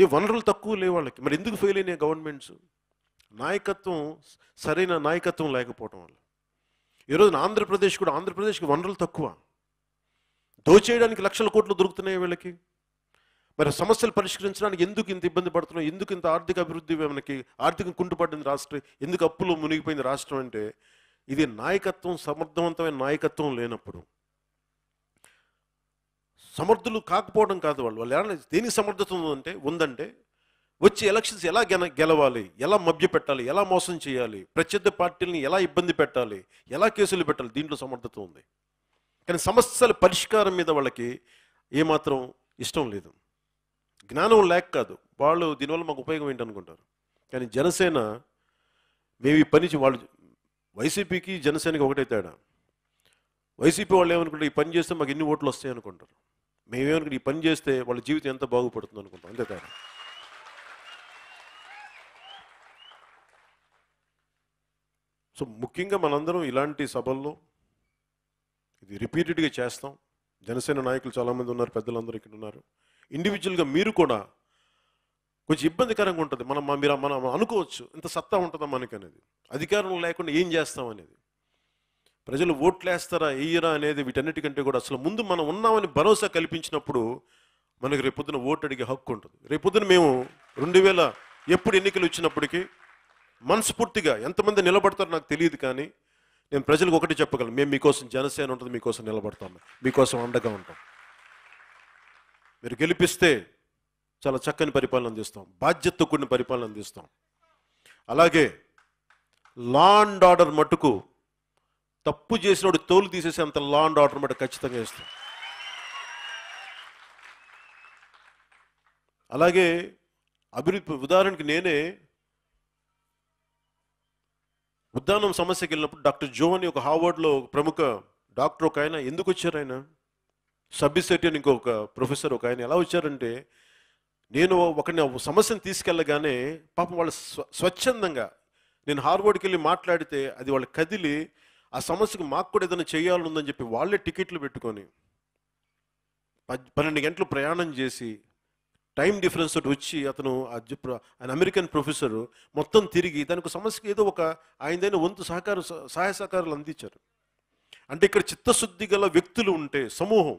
ఏ వనరులు తక్కువ లేవు వాళ్ళకి మరి ఎందుకు ఫెయిల్ అయినాయి గవర్నమెంట్స్ నాయకత్వం సరైన నాయకత్వం లేకపోవడం వల్ల ఈరోజు ఆంధ్రప్రదేశ్ కూడా ఆంధ్రప్రదేశ్కి వనరులు తక్కువ దోచేయడానికి లక్షల కోట్లు దొరుకుతున్నాయి వీళ్ళకి మరి సమస్యలు పరిష్కరించడానికి ఎందుకు ఇంత ఇబ్బంది పడుతున్నాం ఎందుకు ఇంత ఆర్థిక అభివృద్ధి మనకి ఆర్థికంగా కుంటుపడింది రాష్ట్రం ఎందుకు అప్పులో మునిగిపోయింది రాష్ట్రం అంటే ఇది నాయకత్వం సమర్థవంతమైన నాయకత్వం లేనప్పుడు సమర్థులు కాకపోవడం కాదు వాళ్ళు వాళ్ళు ఎలా దేనికి సమర్థత ఉందంటే ఉందంటే వచ్చే ఎలక్షన్స్ ఎలా గెన గెలవాలి ఎలా మభ్య పెట్టాలి ఎలా మోసం చేయాలి ప్రత్యర్థి పార్టీలని ఎలా ఇబ్బంది పెట్టాలి ఎలా కేసులు పెట్టాలి దీంట్లో సమర్థత ఉంది కానీ సమస్యల పరిష్కారం మీద వాళ్ళకి ఏమాత్రం ఇష్టం లేదు జ్ఞానం లేక కాదు వాళ్ళు దీనివల్ల మాకు ఉపయోగం ఏంటనుకుంటారు కానీ జనసేన మేము పని వాళ్ళు వైసీపీకి జనసేనకి ఒకటే తేడా వైసీపీ వాళ్ళు ఏమనుకుంటారు ఈ పని చేస్తే మాకు ఎన్ని ఓట్లు వస్తాయి అనుకుంటారు మేమేమో ఈ పని చేస్తే వాళ్ళ జీవితం ఎంత బాగుపడుతుంది అనుకుంటాం అంతే తేడా సో ముఖ్యంగా మనందరం ఇలాంటి సభల్లో ఇది రిపీటెడ్గా చేస్తాం జనసేన నాయకులు చాలామంది ఉన్నారు పెద్దలందరూ ఇక్కడ ఉన్నారు ఇండివిజువల్గా మీరు కూడా కొంచెం ఇబ్బందికరంగా ఉంటుంది మనం మీరు మనం అనుకోవచ్చు ఇంత సత్తా ఉంటుందా మనకి అనేది అధికారం లేకుండా ఏం చేస్తాం అనేది ప్రజలు ఓట్లేస్తారా వేయరా అనేది వీటన్నిటికంటే కూడా అసలు ముందు మనం ఉన్నామని భరోసా కల్పించినప్పుడు మనకి రేపొద్దున ఓటు అడిగే హక్కు ఉంటుంది రేపొద్దున మేము రెండు వేల ఎప్పుడు ఎన్నికలు వచ్చినప్పటికీ మనస్ఫూర్తిగా ఎంతమంది నిలబడతారో నాకు తెలియదు కానీ నేను ప్రజలకు ఒకటి చెప్పగలను మేము మీకోసం జనసేన ఉంటుంది మీకోసం నిలబడతాము మీకోసం అండగా ఉంటాం మీరు గెలిపిస్తే చాలా చక్కని పరిపాలన అందిస్తాం బాధ్యత కూడిన పరిపాలన అందిస్తాం అలాగే లా అండ్ ఆర్డర్ మటుకు తప్పు చేసిన వాడు తోలు అంత లా అండ్ ఆర్డర్ మాట ఖచ్చితంగా ఇస్తాం అలాగే అభివృద్ధి ఉదాహరణకి నేనే ఉద్దానం సమస్యకి వెళ్ళినప్పుడు డాక్టర్ జో అని ఒక హార్వర్డ్లో ప్రముఖ డాక్టర్ ఒక ఆయన ఎందుకు వచ్చారు ఆయన సబ్బిసెట్టి అని ఇంకొక ప్రొఫెసర్ ఒక ఆయన ఎలా వచ్చారంటే నేను ఒకరిని సమస్యను తీసుకెళ్ళగానే పాపం వాళ్ళ స్వచ్ఛందంగా నేను హార్వర్డ్కి వెళ్ళి మాట్లాడితే అది వాళ్ళు కదిలి ఆ సమస్యకు మాకు కూడా ఏదైనా చేయాలనుందని చెప్పి వాళ్ళే టికెట్లు పెట్టుకొని పన్నెండు గంటలు ప్రయాణం చేసి టైం డిఫరెన్స్ తోటి వచ్చి అతను ఆయన అమెరికన్ ప్రొఫెసర్ మొత్తం తిరిగి దానికి సమస్యకి ఏదో ఒక ఆయనదైన వంతు సహకార సహాయ సహకారాలు అందించారు అంటే ఇక్కడ చిత్తశుద్ధి గల వ్యక్తులు ఉంటే సమూహం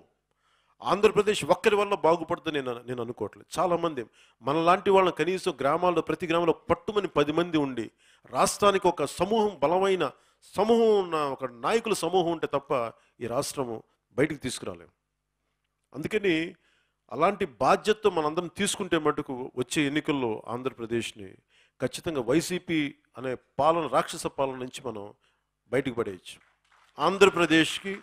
ఆంధ్రప్రదేశ్ ఒక్కరి వల్ల బాగుపడుతుంది నేను నేను అనుకోవట్లేదు చాలామంది మనలాంటి వాళ్ళని కనీసం గ్రామాల్లో ప్రతి గ్రామంలో పట్టుమని పది మంది ఉండి రాష్ట్రానికి ఒక సమూహం బలమైన సమూహం ఉన్న ఒక నాయకుల సమూహం ఉంటే తప్ప ఈ రాష్ట్రము బయటికి తీసుకురాలేము అందుకని అలాంటి బాధ్యత మనందరం తీసుకుంటే మటుకు వచ్చే ఎన్నికల్లో ఆంధ్రప్రదేశ్ని ఖచ్చితంగా వైసీపీ అనే పాలన రాక్షస పాలన నుంచి మనం బయటకు పడేయచ్చు ఆంధ్రప్రదేశ్కి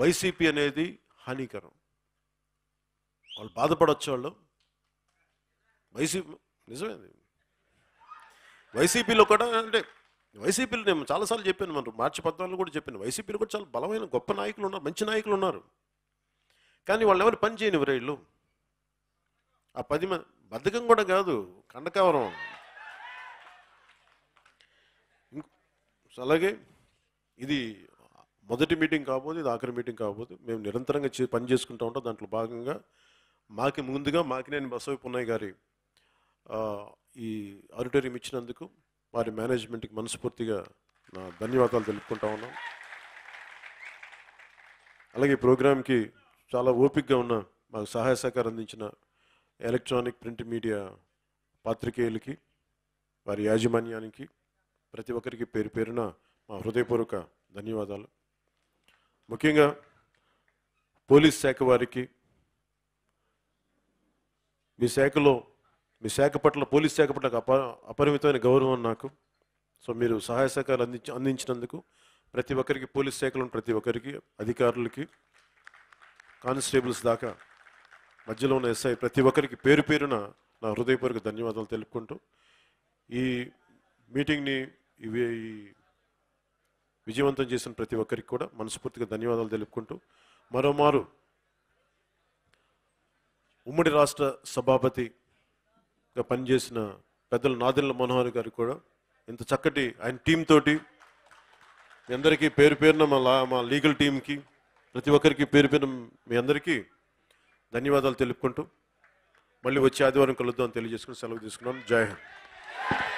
వైసీపీ అనేది హానికరం వాళ్ళు బాధపడవచ్చు వాళ్ళు వైసీపీ నిజమేది వైసీపీలో కూడా అంటే వైసీపీలో నేను చాలాసార్లు చెప్పాను మనం మార్చి పద్నాలుగు కూడా చెప్పాను వైసీపీలో కూడా చాలా బలమైన గొప్ప నాయకులు ఉన్నారు మంచి నాయకులు ఉన్నారు కానీ వాళ్ళు ఎవరు పని చేయని వీళ్ళు ఆ పది మంది బద్ధకం కూడా కాదు కండకవరం అలాగే ఇది మొదటి మీటింగ్ కాకపోతే ఇది ఆఖరి మీటింగ్ కాకపోతే మేము నిరంతరంగా పని చేసుకుంటూ ఉంటాం దాంట్లో భాగంగా మాకి ముందుగా నేను బసవి పున్నయ్య గారి ఈ ఆడిటోరియం ఇచ్చినందుకు వారి మేనేజ్మెంట్కి మనస్ఫూర్తిగా నా ధన్యవాదాలు తెలుపుకుంటా ఉన్నాం అలాగే ప్రోగ్రామ్కి చాలా ఓపిక్గా ఉన్న మాకు సహాయ సహకారం అందించిన ఎలక్ట్రానిక్ ప్రింట్ మీడియా పాత్రికేయులకి వారి యాజమాన్యానికి ప్రతి ఒక్కరికి పేరు పేరున మా హృదయపూర్వక ధన్యవాదాలు ముఖ్యంగా పోలీస్ శాఖ వారికి మీ శాఖలో మీ శాఖ పట్ల పోలీస్ శాఖ పట్ల అప అపరిమితమైన గౌరవం నాకు సో మీరు సహాయ సహకారాలు అందించి అందించినందుకు ప్రతి ఒక్కరికి పోలీస్ శాఖలో ప్రతి ఒక్కరికి అధికారులకి కానిస్టేబుల్స్ దాకా మధ్యలో ఉన్న ఎస్ఐ ప్రతి ఒక్కరికి పేరు పేరున నా హృదయపూర్వక ధన్యవాదాలు తెలుపుకుంటూ ఈ మీటింగ్ని ఇవి విజయవంతం చేసిన ప్రతి ఒక్కరికి కూడా మనస్ఫూర్తిగా ధన్యవాదాలు తెలుపుకుంటూ మరోమారు ఉమ్మడి రాష్ట్ర సభాపతిగా పనిచేసిన పెద్దల నాదెల్ల మనోహర్ గారికి కూడా ఇంత చక్కటి ఆయన టీం తోటి మీ అందరికీ పేరు పేరున మా లా మా లీగల్ టీంకి ప్రతి ఒక్కరికి పేరు పేరున మీ అందరికీ ధన్యవాదాలు తెలుపుకుంటూ మళ్ళీ వచ్చే ఆదివారం కలుద్దాం తెలియజేసుకుని సెలవు తీసుకున్నాం జై హింద్